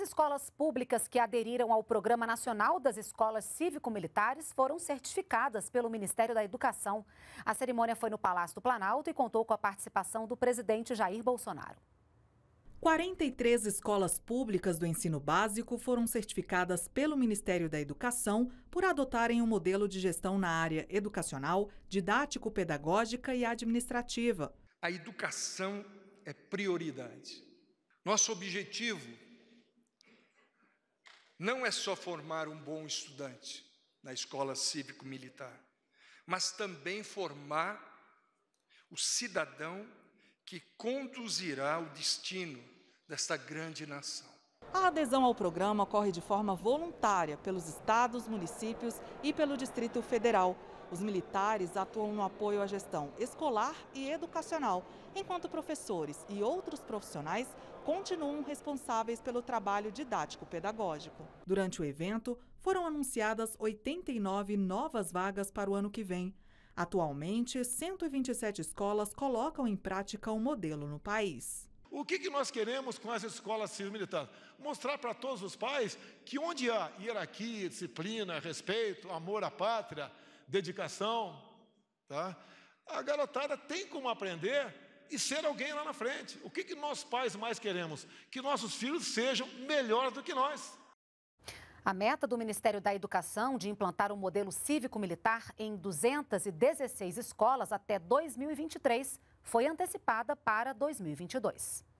As escolas públicas que aderiram ao Programa Nacional das Escolas Cívico-Militares foram certificadas pelo Ministério da Educação. A cerimônia foi no Palácio do Planalto e contou com a participação do presidente Jair Bolsonaro. 43 escolas públicas do ensino básico foram certificadas pelo Ministério da Educação por adotarem um modelo de gestão na área educacional, didático-pedagógica e administrativa. A educação é prioridade. Nosso objetivo não é só formar um bom estudante na escola cívico-militar, mas também formar o cidadão que conduzirá o destino desta grande nação. A adesão ao programa ocorre de forma voluntária pelos estados, municípios e pelo Distrito Federal. Os militares atuam no apoio à gestão escolar e educacional, enquanto professores e outros profissionais continuam responsáveis pelo trabalho didático-pedagógico. Durante o evento, foram anunciadas 89 novas vagas para o ano que vem. Atualmente, 127 escolas colocam em prática o um modelo no país. O que, que nós queremos com as escolas civil-militares? Mostrar para todos os pais que onde há hierarquia, disciplina, respeito, amor à pátria, dedicação, tá? a garotada tem como aprender e ser alguém lá na frente. O que, que nós pais mais queremos? Que nossos filhos sejam melhores do que nós. A meta do Ministério da Educação de implantar o um modelo cívico-militar em 216 escolas até 2023 foi antecipada para 2022.